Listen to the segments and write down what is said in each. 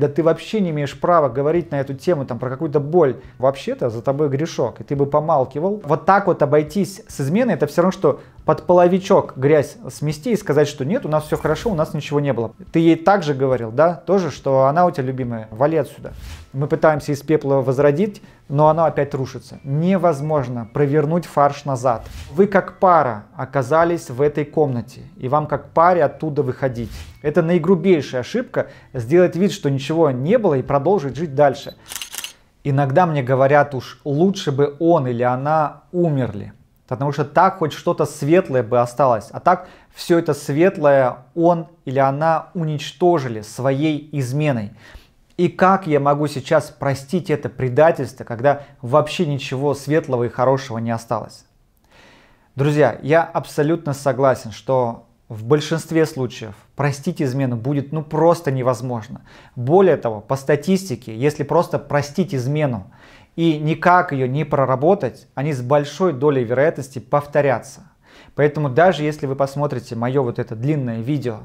Да ты вообще не имеешь права говорить на эту тему, там, про какую-то боль. Вообще-то за тобой грешок, и ты бы помалкивал. Вот так вот обойтись с изменой, это все равно, что под половичок грязь смести и сказать, что нет, у нас все хорошо, у нас ничего не было. Ты ей также говорил, да, тоже, что она у тебя любимая, вали отсюда. Мы пытаемся из пепла возродить, но оно опять рушится. Невозможно провернуть фарш назад. Вы как пара оказались в этой комнате, и вам как паре оттуда выходить. Это наигрубейшая ошибка, сделать вид, что ничего не было и продолжить жить дальше. Иногда мне говорят уж, лучше бы он или она умерли. Потому что так хоть что-то светлое бы осталось. А так все это светлое он или она уничтожили своей изменой. И как я могу сейчас простить это предательство, когда вообще ничего светлого и хорошего не осталось? Друзья, я абсолютно согласен, что в большинстве случаев простить измену будет ну просто невозможно. Более того, по статистике, если просто простить измену, и никак ее не проработать, они с большой долей вероятности повторятся. Поэтому даже если вы посмотрите мое вот это длинное видео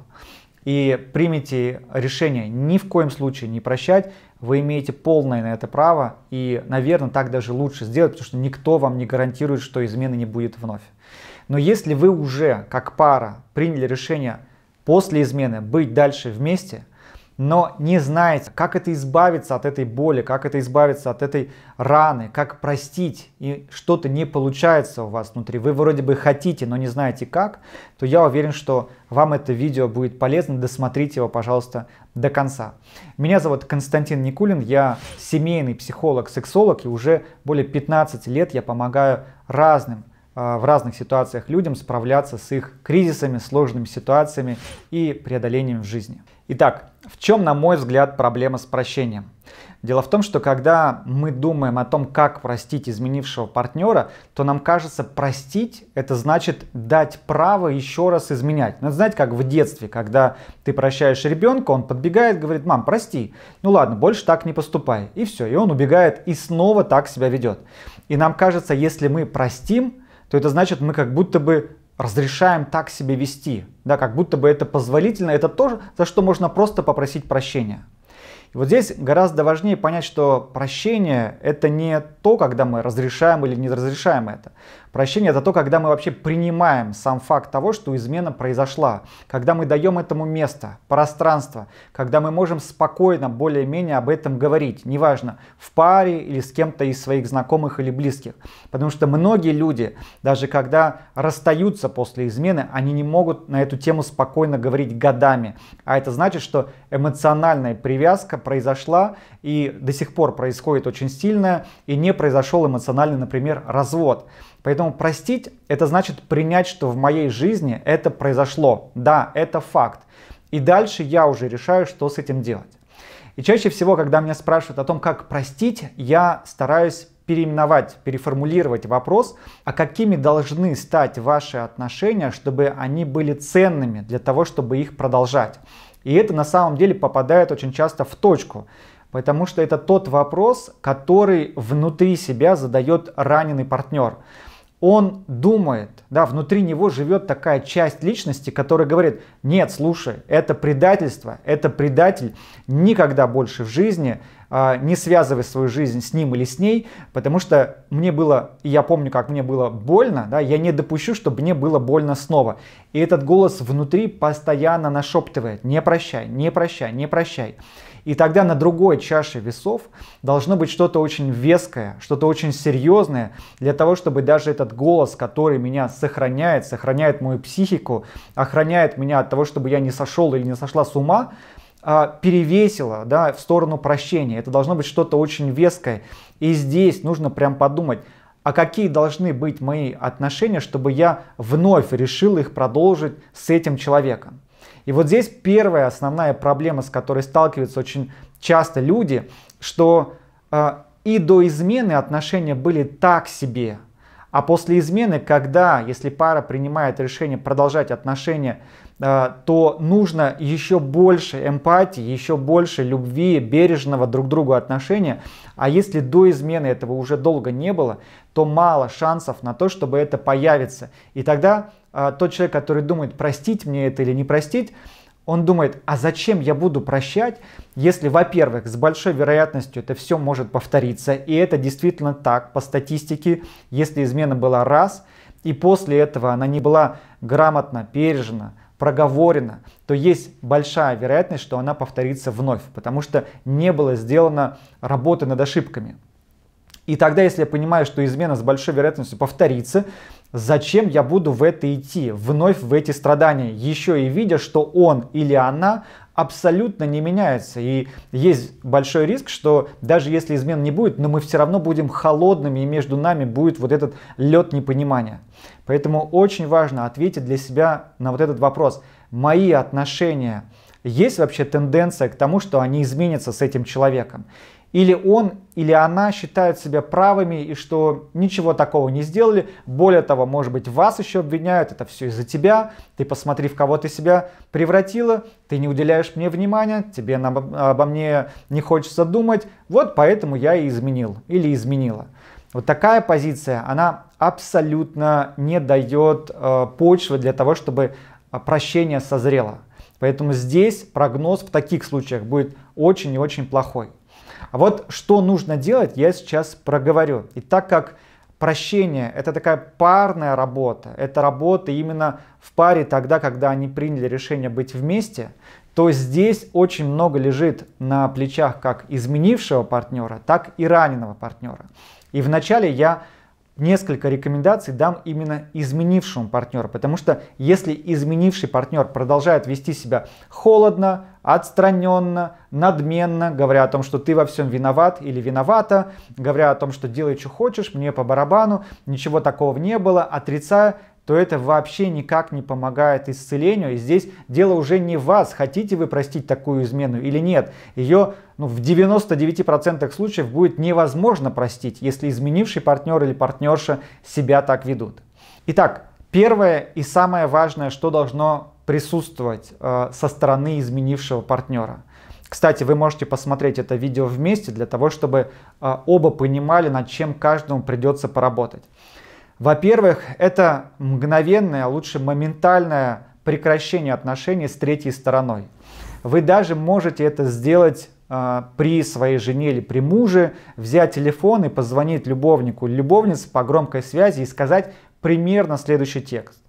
и примете решение ни в коем случае не прощать, вы имеете полное на это право и, наверное, так даже лучше сделать, потому что никто вам не гарантирует, что измены не будет вновь. Но если вы уже как пара приняли решение после измены быть дальше вместе, но не знаете, как это избавиться от этой боли, как это избавиться от этой раны, как простить, и что-то не получается у вас внутри, вы вроде бы хотите, но не знаете как, то я уверен, что вам это видео будет полезно, досмотрите его, пожалуйста, до конца. Меня зовут Константин Никулин, я семейный психолог, сексолог, и уже более 15 лет я помогаю разным а, в разных ситуациях людям справляться с их кризисами, сложными ситуациями и преодолением в жизни. Итак, в чем, на мой взгляд, проблема с прощением? Дело в том, что когда мы думаем о том, как простить изменившего партнера, то нам кажется, простить это значит дать право еще раз изменять. Ну, знаете, как в детстве, когда ты прощаешь ребенка, он подбегает, говорит, мам, прости, ну ладно, больше так не поступай. И все, и он убегает и снова так себя ведет. И нам кажется, если мы простим, то это значит, мы как будто бы разрешаем так себя вести, да, как будто бы это позволительно, это то, за что можно просто попросить прощения. И вот здесь гораздо важнее понять, что прощение это не то, когда мы разрешаем или не разрешаем это. Прощение это то, когда мы вообще принимаем сам факт того, что измена произошла, когда мы даем этому место, пространство, когда мы можем спокойно более-менее об этом говорить, неважно, в паре или с кем-то из своих знакомых или близких. Потому что многие люди, даже когда расстаются после измены, они не могут на эту тему спокойно говорить годами. А это значит, что эмоциональная привязка произошла и до сих пор происходит очень сильная, и не произошел эмоциональный, например, развод. Поэтому простить – это значит принять, что в моей жизни это произошло. Да, это факт. И дальше я уже решаю, что с этим делать. И чаще всего, когда меня спрашивают о том, как простить, я стараюсь переименовать, переформулировать вопрос, а какими должны стать ваши отношения, чтобы они были ценными для того, чтобы их продолжать. И это на самом деле попадает очень часто в точку, потому что это тот вопрос, который внутри себя задает раненый партнер он думает, да, внутри него живет такая часть личности, которая говорит, нет, слушай, это предательство, это предатель, никогда больше в жизни э, не связывай свою жизнь с ним или с ней, потому что мне было, я помню, как мне было больно, да, я не допущу, чтобы мне было больно снова. И этот голос внутри постоянно нашептывает, не прощай, не прощай, не прощай. И тогда на другой чаше весов должно быть что-то очень веское, что-то очень серьезное, для того, чтобы даже этот голос, который меня сохраняет, сохраняет мою психику, охраняет меня от того, чтобы я не сошел или не сошла с ума, а, перевесило да, в сторону прощения. Это должно быть что-то очень веское. И здесь нужно прям подумать, а какие должны быть мои отношения, чтобы я вновь решил их продолжить с этим человеком. И вот здесь первая основная проблема, с которой сталкиваются очень часто люди, что э, и до измены отношения были так себе, а после измены, когда, если пара принимает решение продолжать отношения, э, то нужно еще больше эмпатии, еще больше любви, бережного друг к другу отношения. А если до измены этого уже долго не было, то мало шансов на то, чтобы это появится. И тогда а, тот человек, который думает, простить мне это или не простить, он думает, а зачем я буду прощать, если, во-первых, с большой вероятностью это все может повториться, и это действительно так, по статистике, если измена была раз, и после этого она не была грамотно пережена, проговорена, то есть большая вероятность, что она повторится вновь, потому что не было сделано работы над ошибками. И тогда, если я понимаю, что измена с большой вероятностью повторится, Зачем я буду в это идти, вновь в эти страдания, еще и видя, что он или она абсолютно не меняется. И есть большой риск, что даже если измен не будет, но мы все равно будем холодными, и между нами будет вот этот лед непонимания. Поэтому очень важно ответить для себя на вот этот вопрос. Мои отношения, есть вообще тенденция к тому, что они изменятся с этим человеком? или он, или она считают себя правыми и что ничего такого не сделали. Более того, может быть, вас еще обвиняют, это все из-за тебя, ты посмотри, в кого ты себя превратила, ты не уделяешь мне внимания, тебе на, обо мне не хочется думать, вот поэтому я и изменил или изменила. Вот такая позиция, она абсолютно не дает э, почвы для того, чтобы э, прощение созрело. Поэтому здесь прогноз в таких случаях будет очень и очень плохой. А вот что нужно делать, я сейчас проговорю. И так как прощение – это такая парная работа, это работа именно в паре тогда, когда они приняли решение быть вместе, то здесь очень много лежит на плечах как изменившего партнера, так и раненого партнера. И вначале я несколько рекомендаций дам именно изменившему партнеру, потому что если изменивший партнер продолжает вести себя холодно, отстраненно, надменно, говоря о том, что ты во всем виноват или виновата, говоря о том, что делай, что хочешь, мне по барабану, ничего такого не было, отрицая, то это вообще никак не помогает исцелению. И здесь дело уже не в вас, хотите вы простить такую измену или нет. Ее ну, в 99% случаев будет невозможно простить, если изменивший партнер или партнерша себя так ведут. Итак, первое и самое важное, что должно присутствовать э, со стороны изменившего партнера. Кстати, вы можете посмотреть это видео вместе для того, чтобы э, оба понимали, над чем каждому придется поработать. Во-первых, это мгновенное, а лучше моментальное прекращение отношений с третьей стороной. Вы даже можете это сделать э, при своей жене или при муже, взять телефон и позвонить любовнику или любовнице по громкой связи и сказать примерно следующий текст,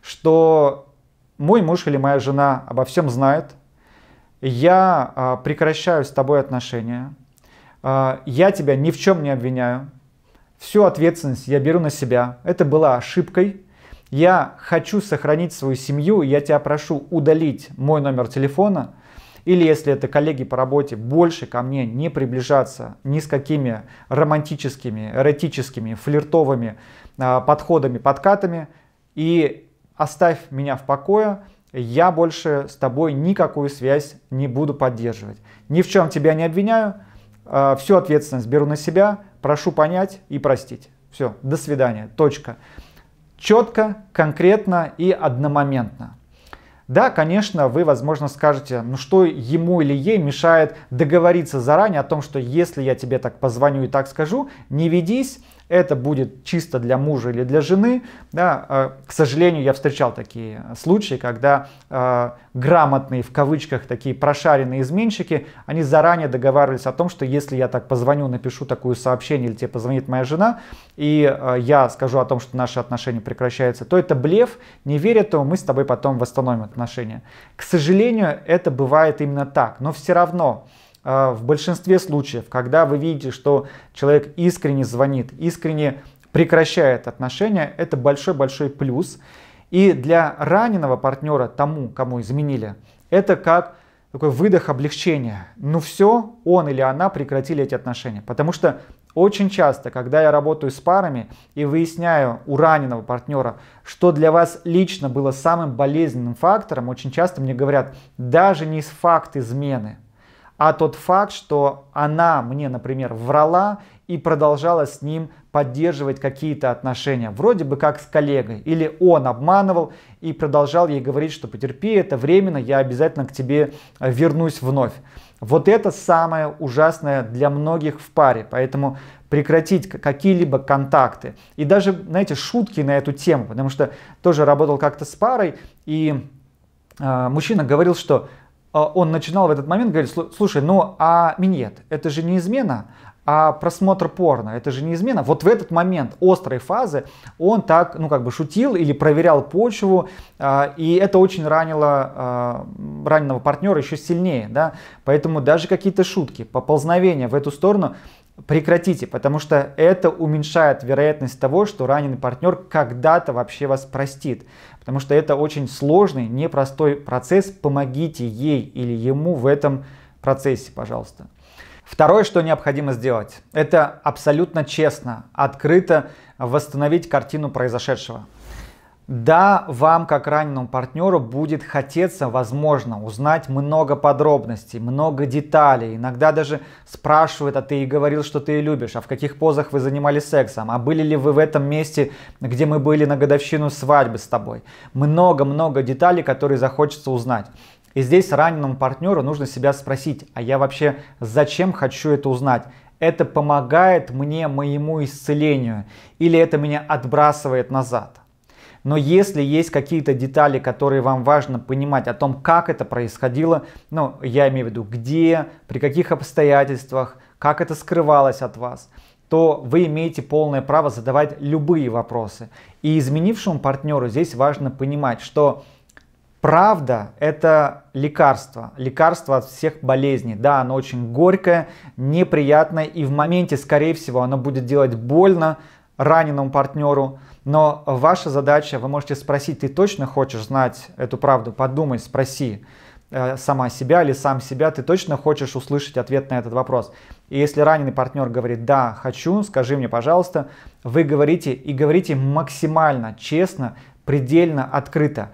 что мой муж или моя жена обо всем знает, я э, прекращаю с тобой отношения, э, я тебя ни в чем не обвиняю, всю ответственность я беру на себя. Это была ошибкой. Я хочу сохранить свою семью, я тебя прошу удалить мой номер телефона. Или если это коллеги по работе, больше ко мне не приближаться ни с какими романтическими, эротическими, флиртовыми э, подходами, подкатами. И оставь меня в покое, я больше с тобой никакую связь не буду поддерживать. Ни в чем тебя не обвиняю, э, всю ответственность беру на себя – прошу понять и простить. Все, до свидания, точка. Четко, конкретно и одномоментно. Да, конечно, вы, возможно, скажете, ну что ему или ей мешает договориться заранее о том, что если я тебе так позвоню и так скажу, не ведись, это будет чисто для мужа или для жены. Да, э, к сожалению, я встречал такие случаи, когда э, грамотные, в кавычках, такие прошаренные изменщики, они заранее договаривались о том, что если я так позвоню, напишу такое сообщение, или тебе позвонит моя жена, и э, я скажу о том, что наши отношения прекращаются, то это блеф, не верь этому, мы с тобой потом восстановим отношения. К сожалению, это бывает именно так, но все равно... А, в большинстве случаев, когда вы видите, что человек искренне звонит, искренне прекращает отношения, это большой-большой плюс. И для раненого партнера, тому, кому изменили, это как такой выдох облегчения. Ну все, он или она прекратили эти отношения. Потому что очень часто, когда я работаю с парами и выясняю у раненого партнера, что для вас лично было самым болезненным фактором, очень часто мне говорят, даже не факт измены, а тот факт, что она мне, например, врала и продолжала с ним поддерживать какие-то отношения, вроде бы как с коллегой, или он обманывал и продолжал ей говорить, что потерпи, это временно, я обязательно к тебе э, вернусь вновь. Вот это самое ужасное для многих в паре, поэтому прекратить какие-либо контакты. И даже, знаете, шутки на эту тему, потому что тоже работал как-то с парой, и э, мужчина говорил, что Э, он начинал в этот момент говорить, слушай, ну а минет? это же не измена, а просмотр порно, это же не измена. Вот в этот момент острой фазы он так, ну как бы шутил или проверял почву, э, и это очень ранило э, раненого партнера еще сильнее, да. Поэтому даже какие-то шутки, поползновения в эту сторону, прекратите, потому что это уменьшает вероятность того, что раненый партнер когда-то вообще вас простит. Потому что это очень сложный, непростой процесс. Помогите ей или ему в этом процессе, пожалуйста. Второе, что необходимо сделать, это абсолютно честно, открыто восстановить картину произошедшего. Да, вам как раненому партнеру будет хотеться, возможно, узнать много подробностей, много деталей. Иногда даже спрашивают, а ты и говорил, что ты и любишь, а в каких позах вы занимались сексом, а были ли вы в этом месте, где мы были на годовщину свадьбы с тобой. Много-много деталей, которые захочется узнать. И здесь раненому партнеру нужно себя спросить, а я вообще зачем хочу это узнать? Это помогает мне моему исцелению или это меня отбрасывает назад? Но если есть какие-то детали, которые вам важно понимать о том, как это происходило, ну, я имею в виду, где, при каких обстоятельствах, как это скрывалось от вас, то вы имеете полное право задавать любые вопросы. И изменившему партнеру здесь важно понимать, что Правда – это лекарство, лекарство от всех болезней. Да, оно очень горькое, неприятное, и в моменте, скорее всего, оно будет делать больно раненому партнеру, но ваша задача, вы можете спросить, ты точно хочешь знать эту правду? Подумай, спроси э, сама себя или сам себя, ты точно хочешь услышать ответ на этот вопрос. И если раненый партнер говорит «да, хочу», скажи мне, пожалуйста, вы говорите и говорите максимально честно, предельно открыто.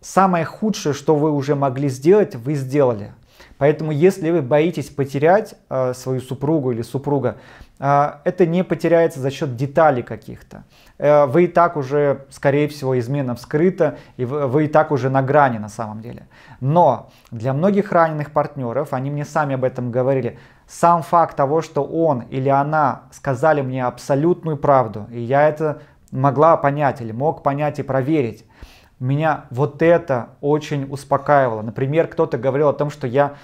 Самое худшее, что вы уже могли сделать, вы сделали – Поэтому, если вы боитесь потерять э, свою супругу или супруга, э, это не потеряется за счет деталей каких-то. Э, вы и так уже, скорее всего, измена вскрыта, и вы, вы и так уже на грани на самом деле. Но для многих раненых партнеров, они мне сами об этом говорили, сам факт того, что он или она сказали мне абсолютную правду, и я это могла понять или мог понять и проверить, меня вот это очень успокаивало. Например, кто-то говорил о том, что я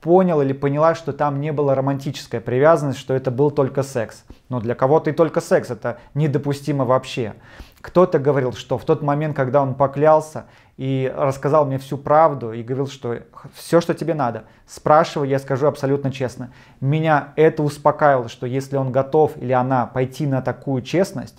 понял или поняла, что там не было романтической привязанности, что это был только секс. Но для кого-то и только секс, это недопустимо вообще. Кто-то говорил, что в тот момент, когда он поклялся и рассказал мне всю правду и говорил, что все, что тебе надо, спрашивай, я скажу абсолютно честно. Меня это успокаивало, что если он готов или она пойти на такую честность,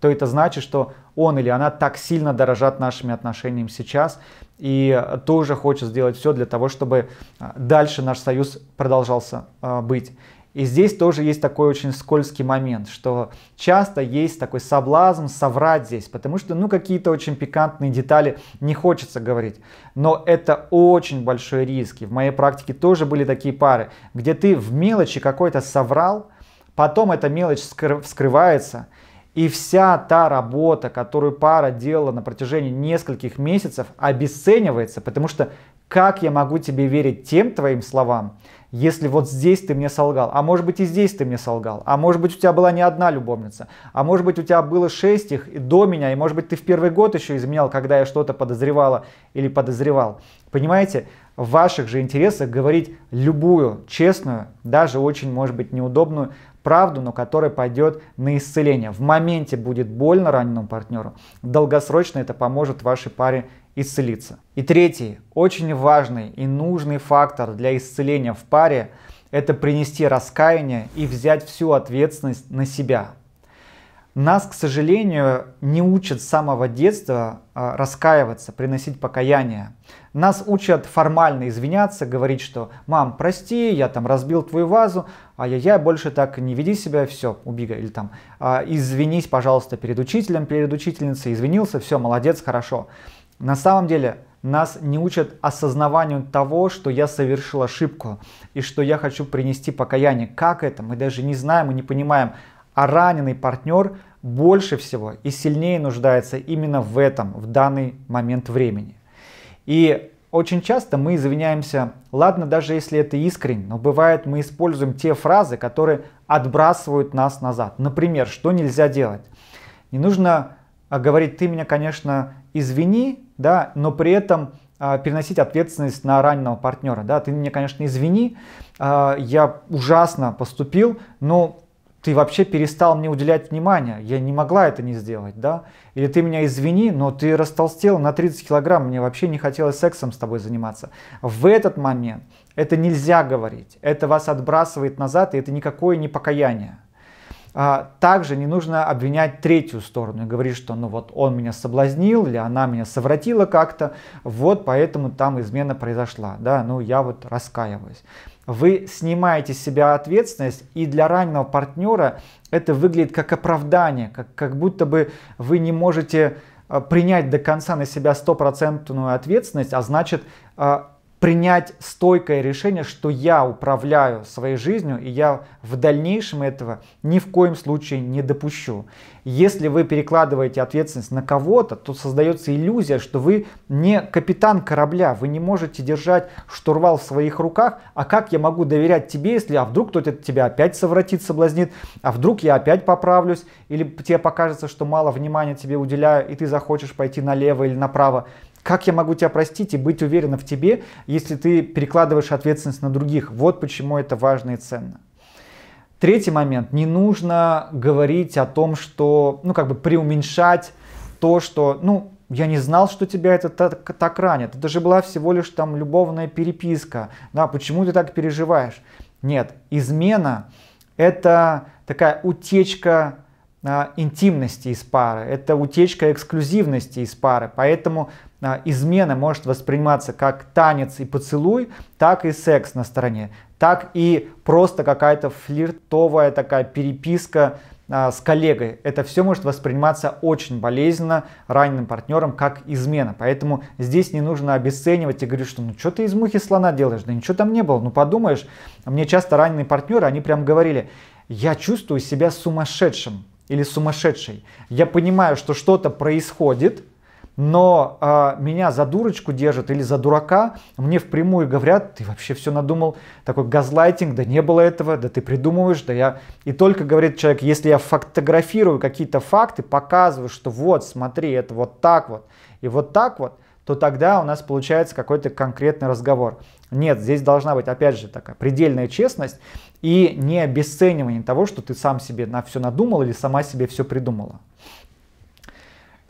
то это значит, что он или она так сильно дорожат нашими отношениями сейчас и тоже хочет сделать все для того, чтобы а, дальше наш союз продолжался а, быть. И здесь тоже есть такой очень скользкий момент, что часто есть такой соблазн соврать здесь, потому что ну какие-то очень пикантные детали не хочется говорить. Но это очень большой риск. И в моей практике тоже были такие пары, где ты в мелочи какой-то соврал, потом эта мелочь вскрывается – и вся та работа, которую пара делала на протяжении нескольких месяцев, обесценивается, потому что как я могу тебе верить тем твоим словам, если вот здесь ты мне солгал, а может быть и здесь ты мне солгал, а может быть у тебя была не одна любовница, а может быть у тебя было шесть их до меня, и может быть ты в первый год еще изменял, когда я что-то подозревала или подозревал. Понимаете, в ваших же интересах говорить любую честную, даже очень, может быть, неудобную правду, но который пойдет на исцеление. В моменте будет больно раненому партнеру, долгосрочно это поможет вашей паре исцелиться. И третий, очень важный и нужный фактор для исцеления в паре – это принести раскаяние и взять всю ответственность на себя. Нас, к сожалению, не учат с самого детства а, раскаиваться, приносить покаяние. Нас учат формально извиняться, говорить, что «мам, прости, я там разбил твою вазу, а я, я больше так не веди себя, все, убегай». Или там «А, «извинись, пожалуйста, перед учителем, перед учительницей, извинился, все, молодец, хорошо». На самом деле нас не учат осознаванию того, что я совершил ошибку и что я хочу принести покаяние. Как это? Мы даже не знаем и не понимаем. А раненый партнер больше всего и сильнее нуждается именно в этом, в данный момент времени. И очень часто мы извиняемся, ладно, даже если это искренне, но бывает мы используем те фразы, которые отбрасывают нас назад. Например, что нельзя делать? Не нужно а, говорить, ты меня, конечно, извини, да, но при этом а, переносить ответственность на раненого партнера. Да, ты мне, конечно, извини, а, я ужасно поступил, но ты вообще перестал мне уделять внимание, я не могла это не сделать, да? Или ты меня извини, но ты растолстел на 30 килограмм, мне вообще не хотелось сексом с тобой заниматься. В этот момент это нельзя говорить, это вас отбрасывает назад, и это никакое не покаяние. А, также не нужно обвинять третью сторону и говорить, что ну вот он меня соблазнил или она меня совратила как-то, вот поэтому там измена произошла, да, ну я вот раскаиваюсь вы снимаете с себя ответственность, и для раненого партнера это выглядит как оправдание, как, как будто бы вы не можете э, принять до конца на себя стопроцентную ответственность, а значит э, принять стойкое решение, что я управляю своей жизнью, и я в дальнейшем этого ни в коем случае не допущу. Если вы перекладываете ответственность на кого-то, то создается иллюзия, что вы не капитан корабля, вы не можете держать штурвал в своих руках, а как я могу доверять тебе, если а вдруг кто-то тебя опять совратит, соблазнит, а вдруг я опять поправлюсь, или тебе покажется, что мало внимания тебе уделяю, и ты захочешь пойти налево или направо. Как я могу тебя простить и быть уверенным в тебе, если ты перекладываешь ответственность на других? Вот почему это важно и ценно. Третий момент. Не нужно говорить о том, что, ну, как бы преуменьшать то, что, ну, я не знал, что тебя это так, так ранит. Это же была всего лишь там любовная переписка. Да, почему ты так переживаешь? Нет, измена – это такая утечка а, интимности из пары, это утечка эксклюзивности из пары. Поэтому а, измена может восприниматься как танец и поцелуй, так и секс на стороне так и просто какая-то флиртовая такая переписка а, с коллегой. Это все может восприниматься очень болезненно раненым партнером как измена. Поэтому здесь не нужно обесценивать и говорить, что ну что ты из мухи слона делаешь, да ничего там не было, ну подумаешь. Мне часто раненые партнеры, они прям говорили, я чувствую себя сумасшедшим или сумасшедшей. Я понимаю, что что-то происходит, но а, меня за дурочку держат или за дурака, мне впрямую говорят, ты вообще все надумал, такой газлайтинг, да не было этого, да ты придумываешь, да я... И только говорит человек, если я фотографирую какие-то факты, показываю, что вот, смотри, это вот так вот, и вот так вот, то тогда у нас получается какой-то конкретный разговор. Нет, здесь должна быть, опять же, такая предельная честность и не обесценивание того, что ты сам себе на все надумал или сама себе все придумала.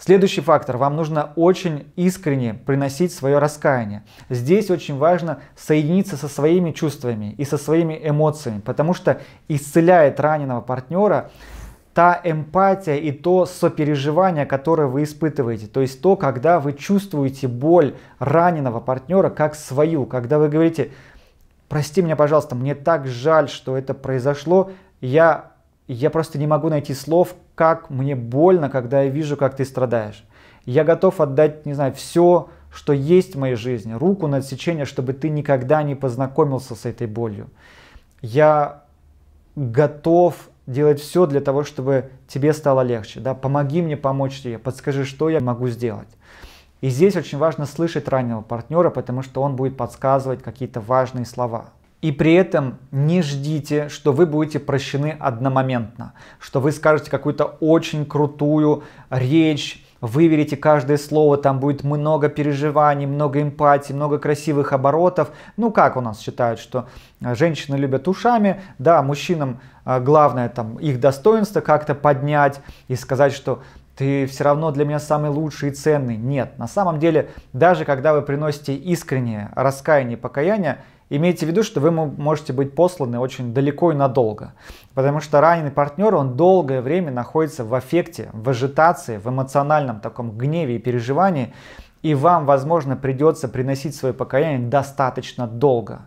Следующий фактор. Вам нужно очень искренне приносить свое раскаяние. Здесь очень важно соединиться со своими чувствами и со своими эмоциями, потому что исцеляет раненого партнера та эмпатия и то сопереживание, которое вы испытываете. То есть то, когда вы чувствуете боль раненого партнера как свою, когда вы говорите, прости меня, пожалуйста, мне так жаль, что это произошло, я я просто не могу найти слов, как мне больно, когда я вижу, как ты страдаешь. Я готов отдать, не знаю, все, что есть в моей жизни, руку на отсечение, чтобы ты никогда не познакомился с этой болью. Я готов делать все для того, чтобы тебе стало легче. Да? Помоги мне помочь тебе, подскажи, что я могу сделать. И здесь очень важно слышать раннего партнера, потому что он будет подсказывать какие-то важные слова. И при этом не ждите, что вы будете прощены одномоментно, что вы скажете какую-то очень крутую речь, выверите каждое слово, там будет много переживаний, много эмпатии, много красивых оборотов. Ну как у нас считают, что э, женщины любят ушами, да, мужчинам э, главное там их достоинство как-то поднять и сказать, что ты все равно для меня самый лучший и ценный. Нет, на самом деле, даже когда вы приносите искреннее раскаяние и покаяние, имейте в виду, что вы можете быть посланы очень далеко и надолго. Потому что раненый партнер, он долгое время находится в аффекте, в ажитации, в эмоциональном таком гневе и переживании, и вам, возможно, придется приносить свое покаяние достаточно долго.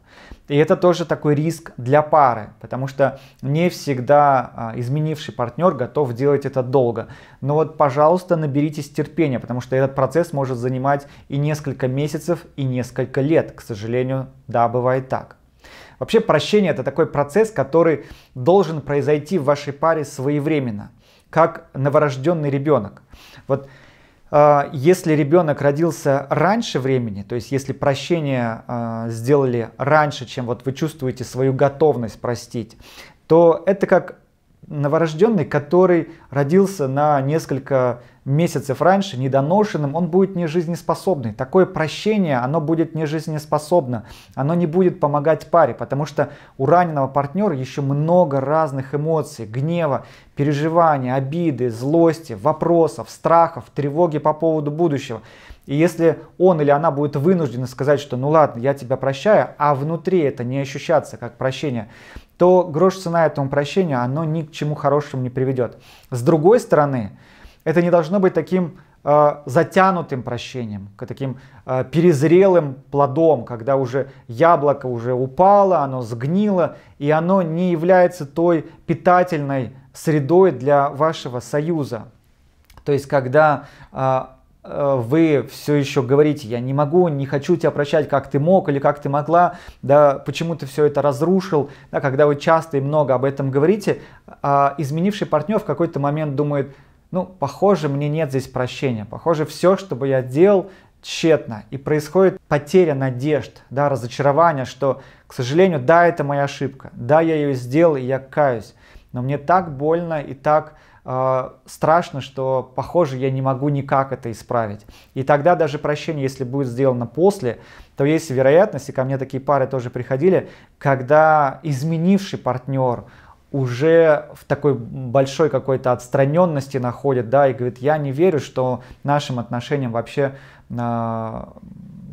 И это тоже такой риск для пары, потому что не всегда а, изменивший партнер готов делать это долго. Но вот, пожалуйста, наберитесь терпения, потому что этот процесс может занимать и несколько месяцев, и несколько лет. К сожалению, да, бывает так. Вообще прощение это такой процесс, который должен произойти в вашей паре своевременно, как новорожденный ребенок. Вот а, если ребенок родился раньше времени, то есть если прощение а, сделали раньше, чем вот вы чувствуете свою готовность простить, то это как новорожденный, который родился на несколько месяцев раньше, недоношенным, он будет не жизнеспособный. Такое прощение, оно будет не жизнеспособно, оно не будет помогать паре, потому что у раненого партнера еще много разных эмоций, гнева, переживания, обиды, злости, вопросов, страхов, тревоги по поводу будущего. И если он или она будет вынуждена сказать, что ну ладно, я тебя прощаю, а внутри это не ощущаться как прощение, то грош цена этому прощению, оно ни к чему хорошему не приведет. С другой стороны, это не должно быть таким э, затянутым прощением, к таким э, перезрелым плодом, когда уже яблоко уже упало, оно сгнило, и оно не является той питательной средой для вашего союза. То есть, когда э, вы все еще говорите, я не могу, не хочу тебя прощать, как ты мог или как ты могла, да, почему ты все это разрушил, да, когда вы часто и много об этом говорите, а изменивший партнер в какой-то момент думает, ну, похоже, мне нет здесь прощения, похоже, все, что бы я делал, тщетно. И происходит потеря надежд, да, разочарование, что, к сожалению, да, это моя ошибка, да, я ее сделал, и я каюсь. Но мне так больно и так э, страшно, что, похоже, я не могу никак это исправить. И тогда даже прощение, если будет сделано после, то есть вероятность, и ко мне такие пары тоже приходили, когда изменивший партнер, уже в такой большой какой-то отстраненности находит, да, и говорит, я не верю, что нашим отношениям вообще э,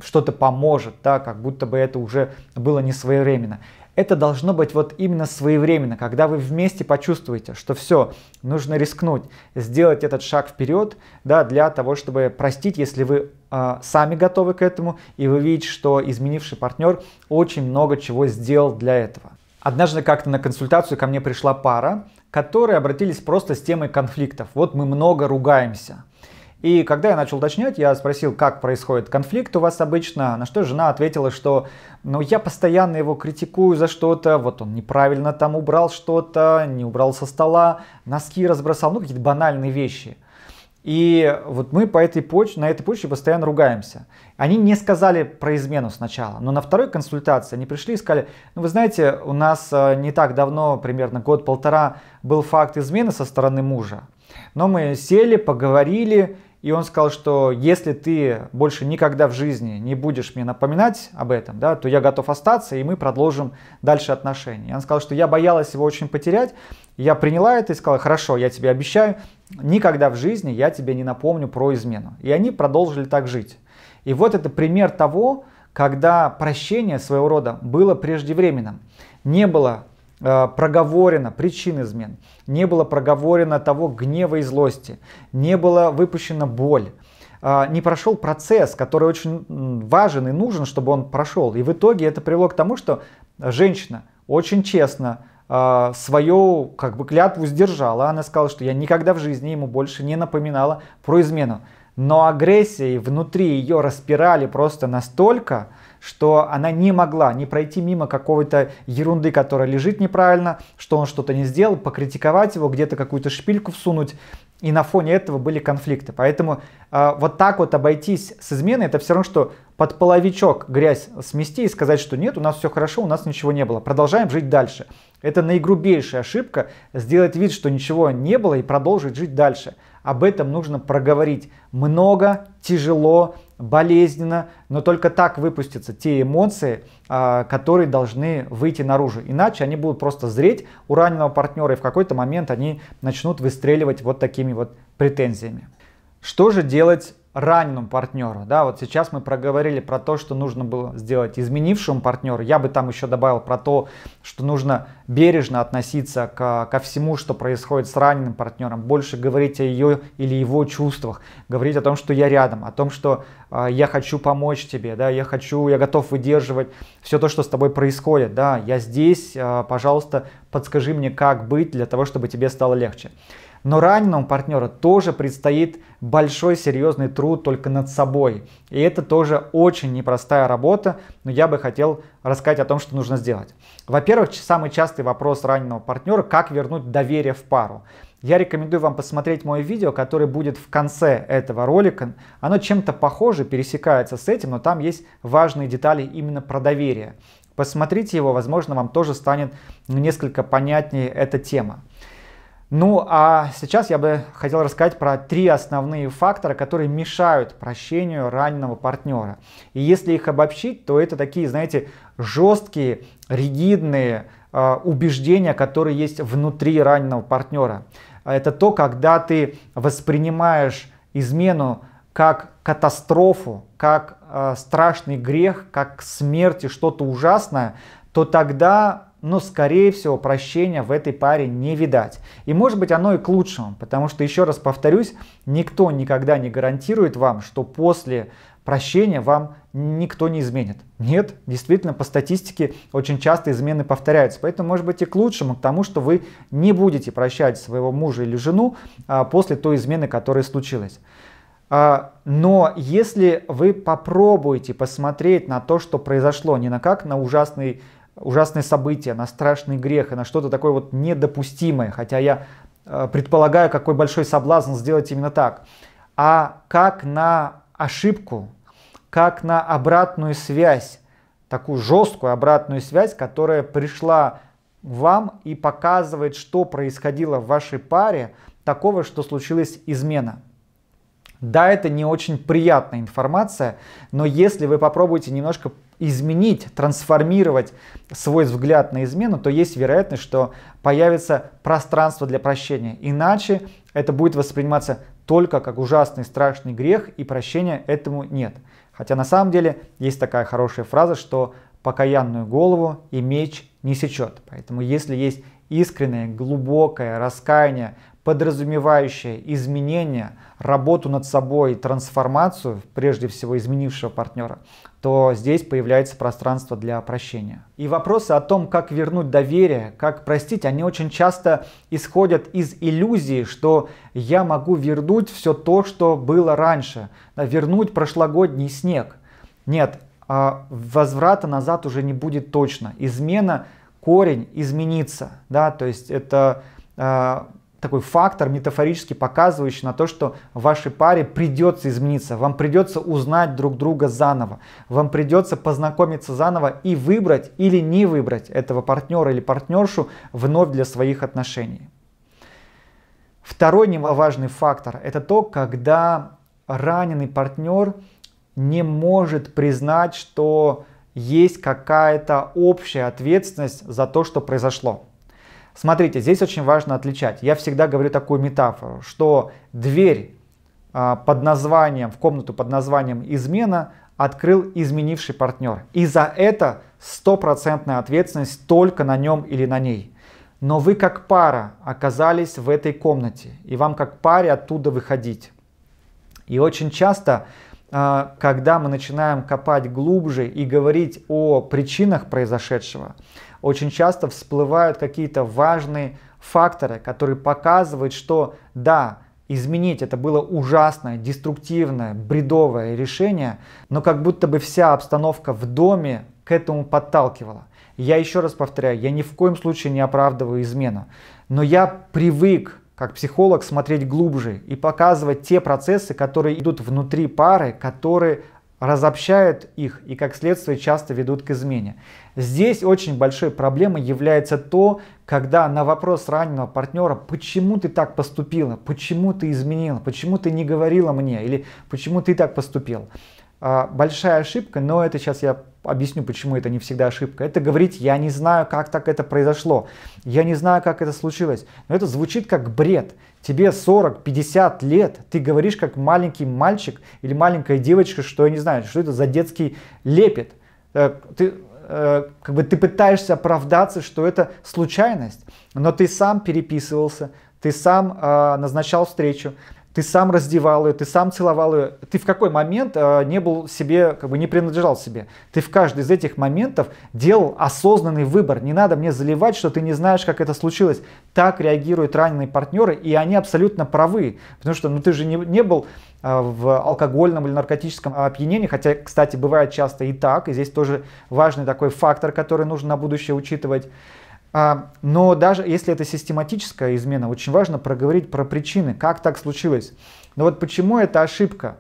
что-то поможет, да, как будто бы это уже было не своевременно. Это должно быть вот именно своевременно, когда вы вместе почувствуете, что все, нужно рискнуть, сделать этот шаг вперед, да, для того, чтобы простить, если вы э, сами готовы к этому, и вы видите, что изменивший партнер очень много чего сделал для этого. Однажды как-то на консультацию ко мне пришла пара, которые обратились просто с темой конфликтов. Вот мы много ругаемся. И когда я начал уточнять, я спросил, как происходит конфликт у вас обычно, на что жена ответила, что ну я постоянно его критикую за что-то, вот он неправильно там убрал что-то, не убрал со стола, носки разбросал, ну какие-то банальные вещи – и вот мы по этой почве, на этой почве постоянно ругаемся. Они не сказали про измену сначала, но на второй консультации они пришли и сказали, ну вы знаете, у нас э, не так давно, примерно год-полтора, был факт измены со стороны мужа. Но мы сели, поговорили, и он сказал, что если ты больше никогда в жизни не будешь мне напоминать об этом, да, то я готов остаться, и мы продолжим дальше отношения. И он сказал, что я боялась его очень потерять, я приняла это и сказала, хорошо, я тебе обещаю, никогда в жизни я тебе не напомню про измену. И они продолжили так жить. И вот это пример того, когда прощение своего рода было преждевременным. Не было э, проговорено причин измен, не было проговорено того гнева и злости, не было выпущена боль, э, не прошел процесс, который очень важен и нужен, чтобы он прошел. И в итоге это привело к тому, что женщина очень честно а, свою как бы клятву сдержала. Она сказала, что я никогда в жизни ему больше не напоминала про измену. Но агрессия внутри ее распирали просто настолько, что она не могла не пройти мимо какой-то ерунды, которая лежит неправильно, что он что-то не сделал, покритиковать его, где-то какую-то шпильку всунуть. И на фоне этого были конфликты. Поэтому э, вот так вот обойтись с изменой, это все равно, что под половичок грязь смести и сказать, что нет, у нас все хорошо, у нас ничего не было. Продолжаем жить дальше. Это наигрубейшая ошибка – сделать вид, что ничего не было и продолжить жить дальше. Об этом нужно проговорить много, тяжело, болезненно, но только так выпустятся те эмоции, а, которые должны выйти наружу. Иначе они будут просто зреть у раненого партнера, и в какой-то момент они начнут выстреливать вот такими вот претензиями. Что же делать раннему партнеру. Да, вот сейчас мы проговорили про то, что нужно было сделать изменившему партнеру. Я бы там еще добавил про то, что нужно бережно относиться к, ко всему, что происходит с раненым партнером. Больше говорить о ее или его чувствах. Говорить о том, что я рядом, о том, что э, я хочу помочь тебе, да, я хочу, я готов выдерживать все то, что с тобой происходит. Да, я здесь, э, пожалуйста, подскажи мне, как быть для того, чтобы тебе стало легче. Но раненому партнеру тоже предстоит большой серьезный труд только над собой. И это тоже очень непростая работа, но я бы хотел рассказать о том, что нужно сделать. Во-первых, самый частый вопрос раненого партнера – как вернуть доверие в пару. Я рекомендую вам посмотреть мое видео, которое будет в конце этого ролика. Оно чем-то похоже, пересекается с этим, но там есть важные детали именно про доверие. Посмотрите его, возможно, вам тоже станет несколько понятнее эта тема. Ну а сейчас я бы хотел рассказать про три основные фактора, которые мешают прощению раненого партнера. И если их обобщить, то это такие, знаете, жесткие, ригидные э, убеждения, которые есть внутри раненого партнера. Это то, когда ты воспринимаешь измену как катастрофу, как э, страшный грех, как смерть и что-то ужасное, то тогда но, скорее всего, прощения в этой паре не видать. И, может быть, оно и к лучшему, потому что, еще раз повторюсь, никто никогда не гарантирует вам, что после прощения вам никто не изменит. Нет, действительно, по статистике очень часто измены повторяются. Поэтому, может быть, и к лучшему, к тому, что вы не будете прощать своего мужа или жену а, после той измены, которая случилась. А, но если вы попробуете посмотреть на то, что произошло, не на как на ужасный ужасное событие, на страшный грех и на что-то такое вот недопустимое, хотя я э, предполагаю, какой большой соблазн сделать именно так, а как на ошибку, как на обратную связь, такую жесткую обратную связь, которая пришла вам и показывает, что происходило в вашей паре такого, что случилась измена – да, это не очень приятная информация, но если вы попробуете немножко изменить, трансформировать свой взгляд на измену, то есть вероятность, что появится пространство для прощения. Иначе это будет восприниматься только как ужасный, страшный грех, и прощения этому нет. Хотя на самом деле есть такая хорошая фраза, что покаянную голову и меч не сечет. Поэтому если есть искреннее, глубокое раскаяние, подразумевающее изменение работу над собой, трансформацию, прежде всего изменившего партнера, то здесь появляется пространство для прощения. И вопросы о том, как вернуть доверие, как простить, они очень часто исходят из иллюзии, что я могу вернуть все то, что было раньше, вернуть прошлогодний снег. Нет, а возврата назад уже не будет точно. Измена корень измениться да, то есть это а, такой фактор, метафорически показывающий на то, что вашей паре придется измениться, вам придется узнать друг друга заново, вам придется познакомиться заново и выбрать или не выбрать этого партнера или партнершу вновь для своих отношений. Второй немаловажный фактор – это то, когда раненый партнер не может признать, что есть какая-то общая ответственность за то, что произошло. Смотрите, здесь очень важно отличать. Я всегда говорю такую метафору, что дверь а, под названием, в комнату под названием «измена» открыл изменивший партнер. И за это стопроцентная ответственность только на нем или на ней. Но вы как пара оказались в этой комнате, и вам как паре оттуда выходить. И очень часто, а, когда мы начинаем копать глубже и говорить о причинах произошедшего, очень часто всплывают какие-то важные факторы, которые показывают, что да, изменить это было ужасное, деструктивное, бредовое решение, но как будто бы вся обстановка в доме к этому подталкивала. Я еще раз повторяю, я ни в коем случае не оправдываю измену, но я привык как психолог смотреть глубже и показывать те процессы, которые идут внутри пары, которые разобщают их и, как следствие, часто ведут к измене. Здесь очень большой проблемой является то, когда на вопрос раненого партнера, почему ты так поступила, почему ты изменила, почему ты не говорила мне или почему ты так поступил, а, большая ошибка, но это сейчас я объясню, почему это не всегда ошибка. Это говорить, я не знаю, как так это произошло, я не знаю, как это случилось. Но это звучит как бред. Тебе 40-50 лет, ты говоришь как маленький мальчик или маленькая девочка, что я не знаю, что это за детский лепет. Э, ты, э, как бы ты пытаешься оправдаться, что это случайность, но ты сам переписывался, ты сам а, назначал встречу, ты сам раздевал ее, ты сам целовал ее. Ты в какой момент э, не был себе, как бы не принадлежал себе? Ты в каждый из этих моментов делал осознанный выбор. Не надо мне заливать, что ты не знаешь, как это случилось. Так реагируют раненые партнеры, и они абсолютно правы. Потому что ну, ты же не, не был э, в алкогольном или наркотическом опьянении, хотя, кстати, бывает часто и так, и здесь тоже важный такой фактор, который нужно на будущее учитывать. А, но даже если это систематическая измена, очень важно проговорить про причины, как так случилось. Но вот почему это ошибка?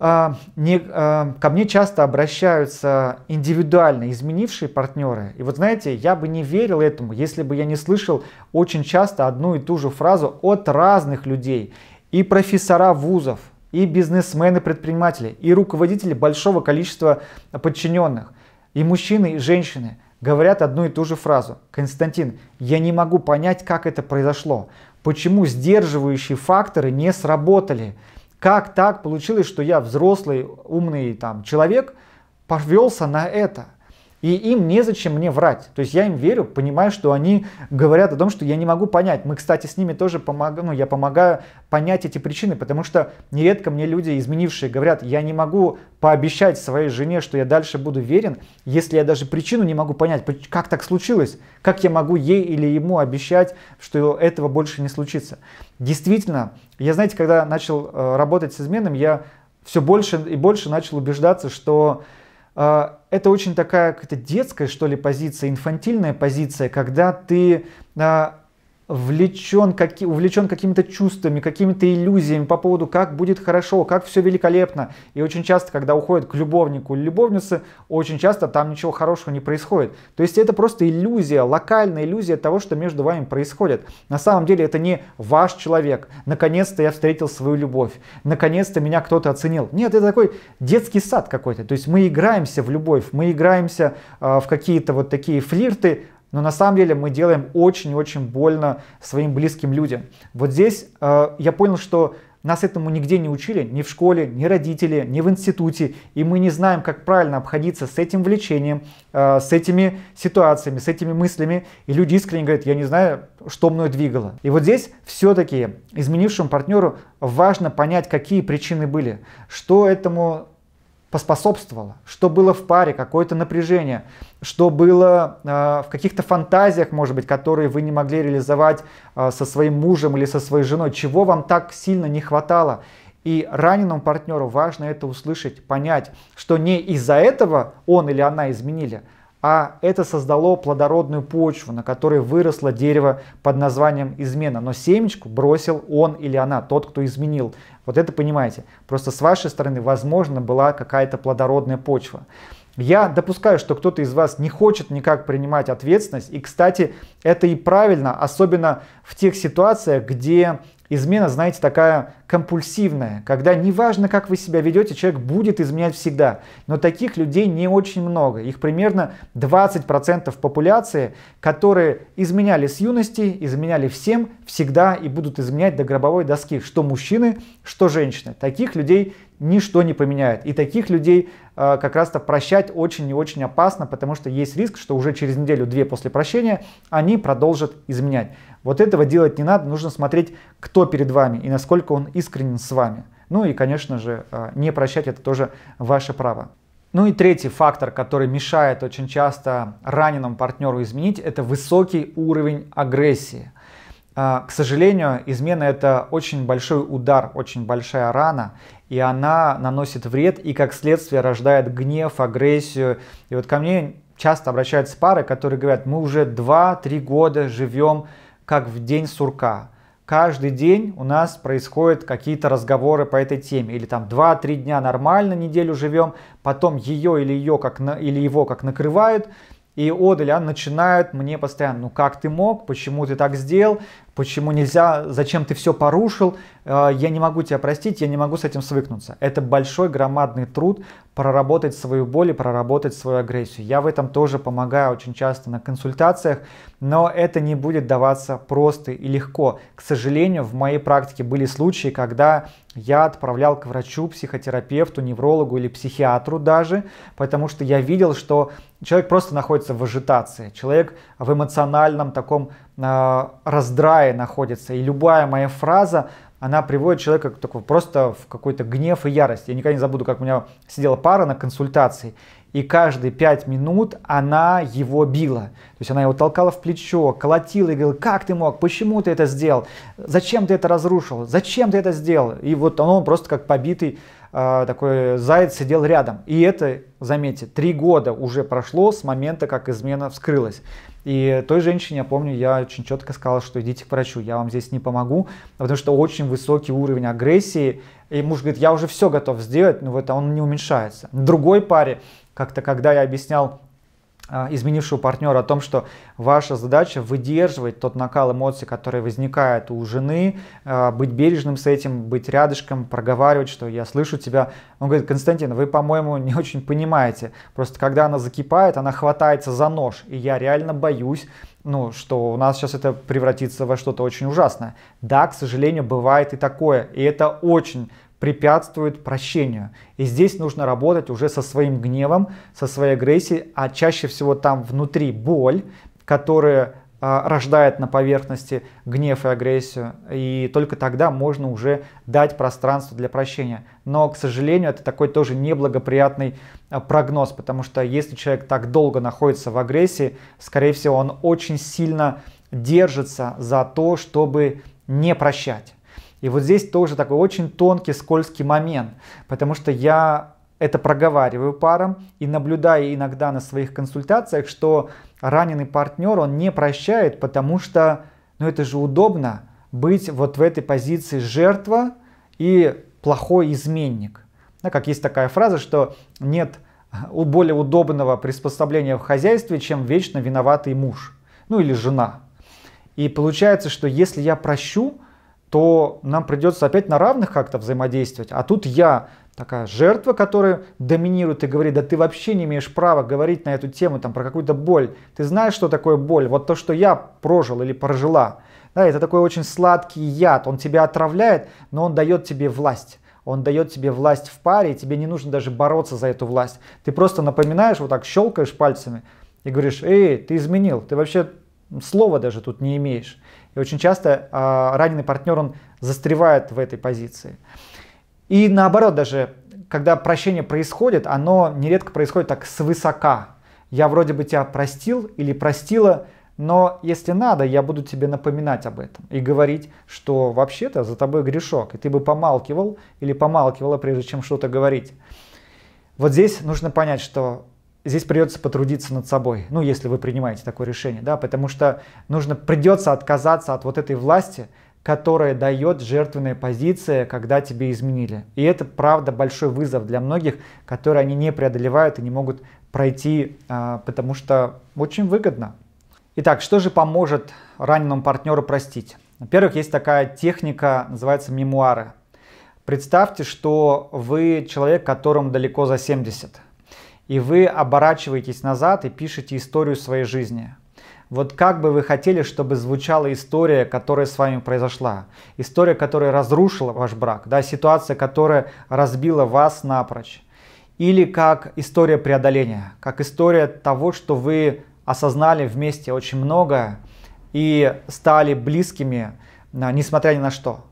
А, не, а, ко мне часто обращаются индивидуально изменившие партнеры. И вот знаете, я бы не верил этому, если бы я не слышал очень часто одну и ту же фразу от разных людей. И профессора вузов, и бизнесмены, предприниматели, и руководители большого количества подчиненных, и мужчины, и женщины – говорят одну и ту же фразу. Константин, я не могу понять, как это произошло. Почему сдерживающие факторы не сработали? Как так получилось, что я взрослый, умный там, человек повелся на это? И им незачем мне врать. То есть я им верю, понимаю, что они говорят о том, что я не могу понять. Мы, кстати, с ними тоже помогаем, ну, я помогаю понять эти причины, потому что нередко мне люди, изменившие, говорят, я не могу пообещать своей жене, что я дальше буду верен, если я даже причину не могу понять, как так случилось, как я могу ей или ему обещать, что этого больше не случится. Действительно, я, знаете, когда начал э, работать с изменами, я все больше и больше начал убеждаться, что а, это очень такая какая-то детская, что ли, позиция, инфантильная позиция, когда ты а, влечен, как, увлечен какими-то чувствами, какими-то иллюзиями по поводу, как будет хорошо, как все великолепно. И очень часто, когда уходит к любовнику или любовнице, очень часто там ничего хорошего не происходит. То есть это просто иллюзия, локальная иллюзия того, что между вами происходит. На самом деле это не ваш человек. Наконец-то я встретил свою любовь. Наконец-то меня кто-то оценил. Нет, это такой детский сад какой-то. То есть мы играемся в любовь, мы играемся э, в какие-то вот такие флирты, но на самом деле мы делаем очень-очень больно своим близким людям. Вот здесь э, я понял, что нас этому нигде не учили, ни в школе, ни родители, ни в институте, и мы не знаем, как правильно обходиться с этим влечением, э, с этими ситуациями, с этими мыслями, и люди искренне говорят, я не знаю, что мною двигало. И вот здесь все-таки изменившему партнеру важно понять, какие причины были, что этому поспособствовало, что было в паре, какое-то напряжение, что было э, в каких-то фантазиях, может быть, которые вы не могли реализовать э, со своим мужем или со своей женой, чего вам так сильно не хватало. И раненому партнеру важно это услышать, понять, что не из-за этого он или она изменили, а это создало плодородную почву, на которой выросло дерево под названием измена. Но семечку бросил он или она, тот, кто изменил. Вот это понимаете. Просто с вашей стороны, возможно, была какая-то плодородная почва. Я допускаю, что кто-то из вас не хочет никак принимать ответственность. И, кстати, это и правильно, особенно в тех ситуациях, где Измена, знаете, такая компульсивная, когда неважно, как вы себя ведете, человек будет изменять всегда. Но таких людей не очень много. Их примерно 20% популяции, которые изменяли с юности, изменяли всем, всегда и будут изменять до гробовой доски, что мужчины, что женщины. Таких людей ничто не поменяет. И таких людей э, как раз-то прощать очень и очень опасно, потому что есть риск, что уже через неделю-две после прощения они продолжат изменять. Вот этого делать не надо, нужно смотреть, кто перед вами и насколько он искренен с вами. Ну и, конечно же, а, не прощать это тоже ваше право. Ну и третий фактор, который мешает очень часто раненому партнеру изменить, это высокий уровень агрессии. А, к сожалению, измена это очень большой удар, очень большая рана, и она наносит вред и как следствие рождает гнев, агрессию. И вот ко мне часто обращаются пары, которые говорят, мы уже 2-3 года живем как в день сурка. Каждый день у нас происходят какие-то разговоры по этой теме. Или там 2-3 дня нормально, неделю живем, потом ее или, ее как на, или его как накрывают, и Од или Ан начинают мне постоянно, ну как ты мог, почему ты так сделал, почему нельзя, зачем ты все порушил, э, я не могу тебя простить, я не могу с этим свыкнуться. Это большой громадный труд проработать свою боль и проработать свою агрессию. Я в этом тоже помогаю очень часто на консультациях, но это не будет даваться просто и легко. К сожалению, в моей практике были случаи, когда я отправлял к врачу, психотерапевту, неврологу или психиатру даже, потому что я видел, что человек просто находится в ажитации. Человек в эмоциональном таком э, раздрае находится. И любая моя фраза, она приводит человека такой, просто в какой-то гнев и ярость. Я никогда не забуду, как у меня сидела пара на консультации, и каждые пять минут она его била. То есть она его толкала в плечо, колотила и говорила, как ты мог, почему ты это сделал, зачем ты это разрушил, зачем ты это сделал. И вот он, он просто как побитый э, такой заяц сидел рядом. И это, заметьте, три года уже прошло с момента, как измена вскрылась. И той женщине, я помню, я очень четко сказал, что идите к врачу, я вам здесь не помогу, потому что очень высокий уровень агрессии. И муж говорит, я уже все готов сделать, но вот он не уменьшается. Другой паре, как-то когда я объяснял, а, изменившего партнера о том, что ваша задача выдерживать тот накал эмоций, который возникает у жены, а, быть бережным с этим, быть рядышком, проговаривать, что я слышу тебя. Он говорит, Константин, вы, по-моему, не очень понимаете. Просто когда она закипает, она хватается за нож, и я реально боюсь, ну, что у нас сейчас это превратится во что-то очень ужасное. Да, к сожалению, бывает и такое, и это очень препятствует прощению. И здесь нужно работать уже со своим гневом, со своей агрессией, а чаще всего там внутри боль, которая а, рождает на поверхности гнев и агрессию, и только тогда можно уже дать пространство для прощения. Но, к сожалению, это такой тоже неблагоприятный а, прогноз, потому что если человек так долго находится в агрессии, скорее всего, он очень сильно держится за то, чтобы не прощать. И вот здесь тоже такой очень тонкий, скользкий момент, потому что я это проговариваю парам и наблюдаю иногда на своих консультациях, что раненый партнер, он не прощает, потому что, ну это же удобно быть вот в этой позиции жертва и плохой изменник. Да, ну, как есть такая фраза, что нет более удобного приспособления в хозяйстве, чем вечно виноватый муж, ну или жена. И получается, что если я прощу, то нам придется опять на равных как-то взаимодействовать. А тут я такая жертва, которая доминирует и говорит, да ты вообще не имеешь права говорить на эту тему, там, про какую-то боль. Ты знаешь, что такое боль? Вот то, что я прожил или прожила. Да, это такой очень сладкий яд. Он тебя отравляет, но он дает тебе власть. Он дает тебе власть в паре, и тебе не нужно даже бороться за эту власть. Ты просто напоминаешь, вот так щелкаешь пальцами и говоришь, эй, ты изменил, ты вообще слова даже тут не имеешь. И очень часто а, раненый партнер, он застревает в этой позиции. И наоборот даже, когда прощение происходит, оно нередко происходит так свысока. Я вроде бы тебя простил или простила, но если надо, я буду тебе напоминать об этом и говорить, что вообще-то за тобой грешок, и ты бы помалкивал или помалкивала, прежде чем что-то говорить. Вот здесь нужно понять, что здесь придется потрудиться над собой, ну, если вы принимаете такое решение, да, потому что нужно, придется отказаться от вот этой власти, которая дает жертвенная позиция, когда тебе изменили. И это, правда, большой вызов для многих, который они не преодолевают и не могут пройти, а, потому что очень выгодно. Итак, что же поможет раненому партнеру простить? Во-первых, есть такая техника, называется мемуары. Представьте, что вы человек, которому далеко за 70 и вы оборачиваетесь назад и пишете историю своей жизни. Вот как бы вы хотели, чтобы звучала история, которая с вами произошла? История, которая разрушила ваш брак, да, ситуация, которая разбила вас напрочь. Или как история преодоления, как история того, что вы осознали вместе очень многое и стали близкими, а, несмотря ни на что.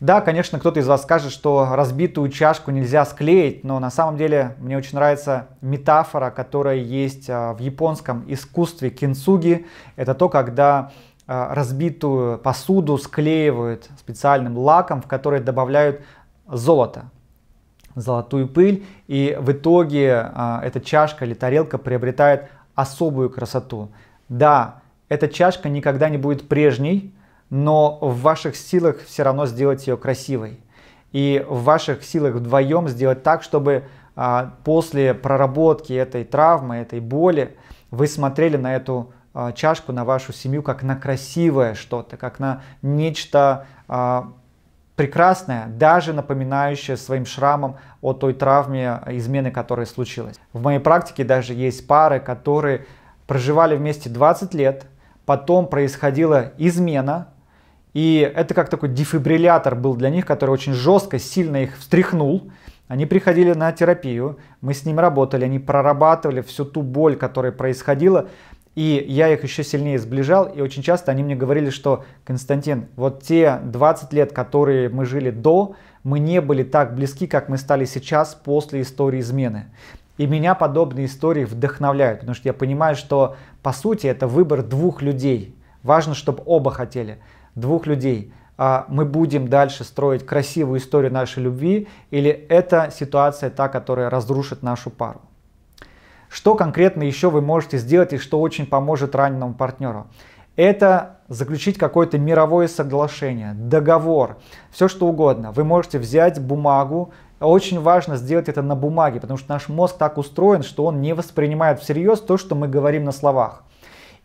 Да, конечно, кто-то из вас скажет, что разбитую чашку нельзя склеить, но на самом деле мне очень нравится метафора, которая есть а, в японском искусстве кинцуги. Это то, когда а, разбитую посуду склеивают специальным лаком, в который добавляют золото, золотую пыль, и в итоге а, эта чашка или тарелка приобретает особую красоту. Да, эта чашка никогда не будет прежней, но в ваших силах все равно сделать ее красивой. И в ваших силах вдвоем сделать так, чтобы а, после проработки этой травмы, этой боли, вы смотрели на эту а, чашку, на вашу семью, как на красивое что-то, как на нечто а, прекрасное, даже напоминающее своим шрамом о той травме а, измены, которая случилась. В моей практике даже есть пары, которые проживали вместе 20 лет, потом происходила измена, и это как такой дефибриллятор был для них, который очень жестко, сильно их встряхнул. Они приходили на терапию, мы с ним работали, они прорабатывали всю ту боль, которая происходила. И я их еще сильнее сближал, и очень часто они мне говорили, что Константин, вот те 20 лет, которые мы жили до, мы не были так близки, как мы стали сейчас после истории измены. И меня подобные истории вдохновляют, потому что я понимаю, что по сути это выбор двух людей. Важно, чтобы оба хотели двух людей. А мы будем дальше строить красивую историю нашей любви или это ситуация та, которая разрушит нашу пару. Что конкретно еще вы можете сделать и что очень поможет раненому партнеру? Это заключить какое-то мировое соглашение, договор, все что угодно. Вы можете взять бумагу, очень важно сделать это на бумаге, потому что наш мозг так устроен, что он не воспринимает всерьез то, что мы говорим на словах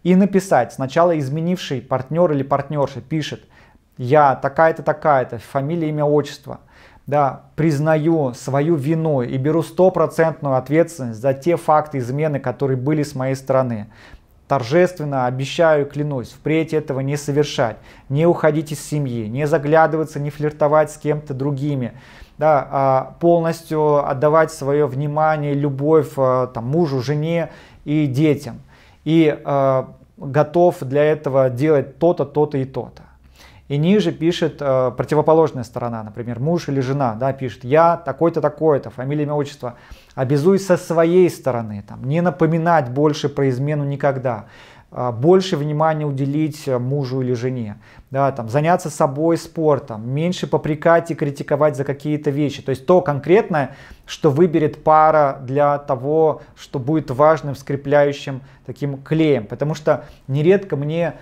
и написать. Сначала изменивший партнер или партнерша пишет, я такая-то, такая-то, фамилия, имя, отчество. Да, признаю свою вину и беру стопроцентную ответственность за те факты измены, которые были с моей стороны. Торжественно обещаю и клянусь впредь этого не совершать, не уходить из семьи, не заглядываться, не флиртовать с кем-то другими, да, а полностью отдавать свое внимание, любовь э, там, мужу, жене и детям и э, готов для этого делать то-то, то-то и то-то. И ниже пишет э, противоположная сторона, например, муж или жена, да, пишет, я такой-то, такой-то, фамилия, имя, отчество, обязуюсь со своей стороны, там, не напоминать больше про измену никогда, а, больше внимания уделить э, мужу или жене, да, там, заняться собой, спортом, меньше попрекать и критиковать за какие-то вещи. То есть то конкретное, что выберет пара для того, что будет важным, скрепляющим таким клеем. Потому что нередко мне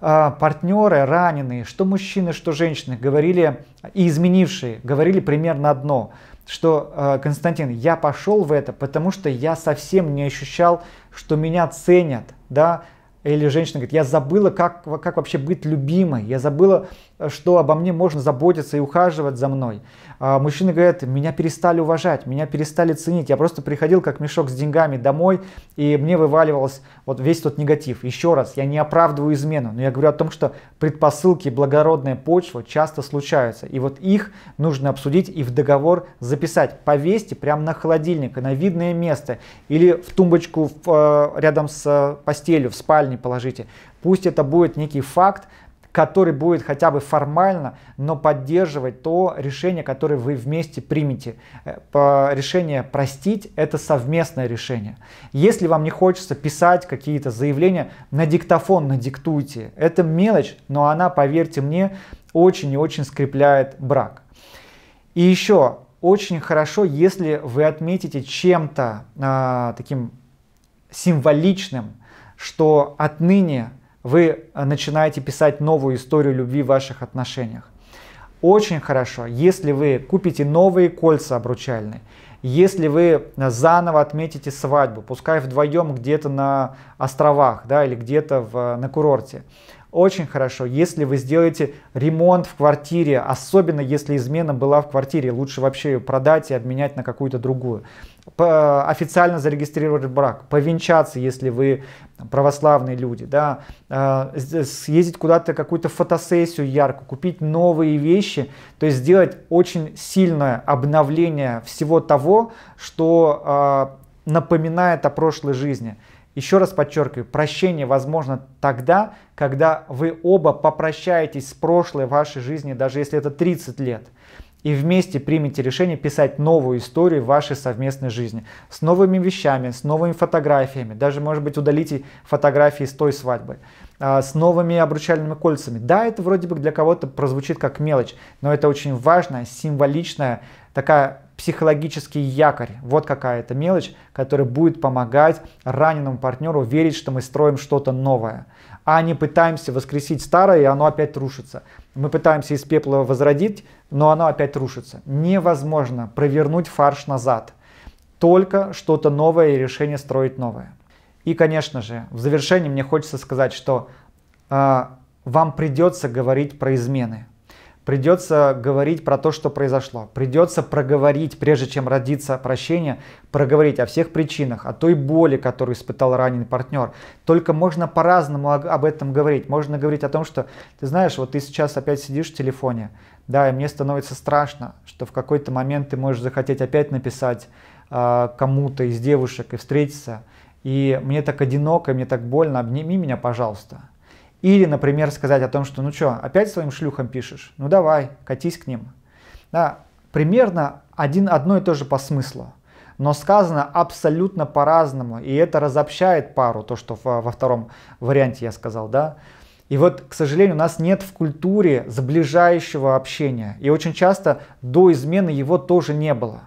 а, партнеры раненые, что мужчины, что женщины, говорили, и изменившие, говорили примерно одно, что а, Константин, я пошел в это, потому что я совсем не ощущал, что меня ценят, да, или женщина говорит, я забыла, как, как вообще быть любимой, я забыла, что обо мне можно заботиться и ухаживать за мной. А, мужчины говорят, меня перестали уважать, меня перестали ценить. Я просто приходил как мешок с деньгами домой, и мне вываливался вот весь тот негатив. Еще раз, я не оправдываю измену, но я говорю о том, что предпосылки и благородная почва часто случаются. И вот их нужно обсудить и в договор записать. Повесьте прямо на холодильник, на видное место, или в тумбочку э, рядом с э, постелью, в спальне положите. Пусть это будет некий факт, который будет хотя бы формально, но поддерживать то решение, которое вы вместе примете. Э, решение простить – это совместное решение. Если вам не хочется писать какие-то заявления, на диктофон надиктуйте. Это мелочь, но она, поверьте мне, очень и очень скрепляет брак. И еще очень хорошо, если вы отметите чем-то э, таким символичным, что отныне вы э, начинаете писать новую историю любви в ваших отношениях. Очень хорошо, если вы купите новые кольца обручальные, если вы э, заново отметите свадьбу, пускай вдвоем где-то на островах да, или где-то в, э, на курорте, очень хорошо, если вы сделаете ремонт в квартире, особенно если измена была в квартире, лучше вообще ее продать и обменять на какую-то другую. По, официально зарегистрировать брак, повенчаться, если вы православные люди, да, а, съездить куда-то какую-то фотосессию ярко, купить новые вещи, то есть сделать очень сильное обновление всего того, что а, напоминает о прошлой жизни. Еще раз подчеркиваю, прощение возможно тогда, когда вы оба попрощаетесь с прошлой вашей жизни, даже если это 30 лет, и вместе примете решение писать новую историю вашей совместной жизни. С новыми вещами, с новыми фотографиями, даже, может быть, удалите фотографии с той свадьбы, а, с новыми обручальными кольцами. Да, это вроде бы для кого-то прозвучит как мелочь, но это очень важная, символичная такая психологический якорь. Вот какая-то мелочь, которая будет помогать раненому партнеру верить, что мы строим что-то новое, а не пытаемся воскресить старое, и оно опять рушится. Мы пытаемся из пепла возродить, но оно опять рушится. Невозможно провернуть фарш назад. Только что-то новое и решение строить новое. И, конечно же, в завершении мне хочется сказать, что э, вам придется говорить про измены Придется говорить про то, что произошло. Придется проговорить, прежде чем родиться прощение, проговорить о всех причинах, о той боли, которую испытал раненый партнер. Только можно по-разному об этом говорить. Можно говорить о том, что ты знаешь, вот ты сейчас опять сидишь в телефоне, да, и мне становится страшно, что в какой-то момент ты можешь захотеть опять написать э, кому-то из девушек и встретиться. И мне так одиноко, мне так больно, обними меня, пожалуйста. Или, например, сказать о том, что ну что, опять своим шлюхам пишешь? Ну давай, катись к ним. Да, примерно один, одно и то же по смыслу, но сказано абсолютно по-разному, и это разобщает пару, то, что во, во втором варианте я сказал, да. И вот, к сожалению, у нас нет в культуре сближающего общения, и очень часто до измены его тоже не было.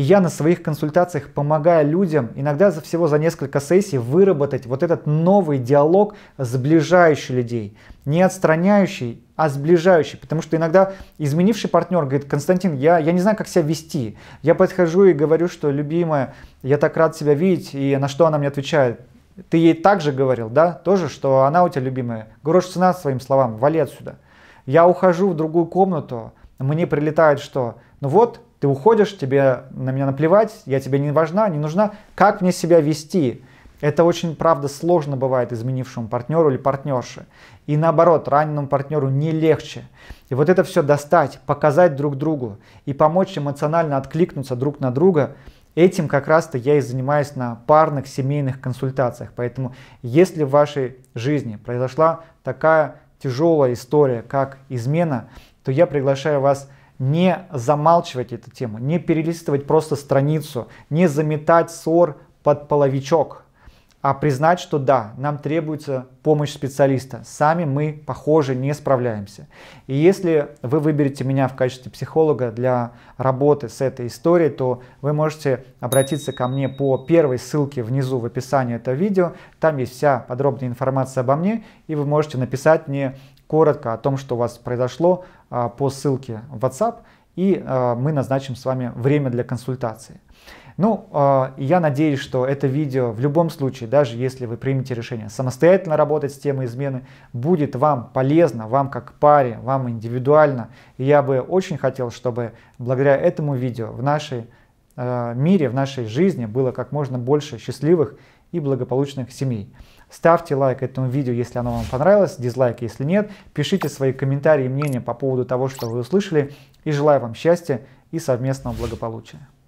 И я на своих консультациях помогаю людям, иногда за всего за несколько сессий, выработать вот этот новый диалог, сближающий людей. Не отстраняющий, а сближающий. Потому что иногда изменивший партнер говорит, Константин, я, я не знаю, как себя вести. Я подхожу и говорю, что, любимая, я так рад тебя видеть. И на что она мне отвечает? Ты ей также говорил, да, тоже, что она у тебя любимая. Грош цена своим словам, вали отсюда. Я ухожу в другую комнату, мне прилетает что? Ну вот, ты уходишь, тебе на меня наплевать, я тебе не важна, не нужна. Как мне себя вести? Это очень, правда, сложно бывает изменившему партнеру или партнерше. И наоборот, раненому партнеру не легче. И вот это все достать, показать друг другу и помочь эмоционально откликнуться друг на друга, этим как раз-то я и занимаюсь на парных семейных консультациях. Поэтому если в вашей жизни произошла такая тяжелая история, как измена, то я приглашаю вас не замалчивать эту тему, не перелистывать просто страницу, не заметать ссор под половичок, а признать, что да, нам требуется помощь специалиста. Сами мы, похоже, не справляемся. И если вы выберете меня в качестве психолога для работы с этой историей, то вы можете обратиться ко мне по первой ссылке внизу в описании этого видео. Там есть вся подробная информация обо мне, и вы можете написать мне коротко о том, что у вас произошло а, по ссылке в WhatsApp, и а, мы назначим с вами время для консультации. Ну, а, я надеюсь, что это видео в любом случае, даже если вы примете решение самостоятельно работать с темой измены, будет вам полезно, вам как паре, вам индивидуально. И я бы очень хотел, чтобы благодаря этому видео в нашей мире, в нашей жизни было как можно больше счастливых и благополучных семей. Ставьте лайк этому видео, если оно вам понравилось, дизлайк, если нет. Пишите свои комментарии и мнения по поводу того, что вы услышали. И желаю вам счастья и совместного благополучия.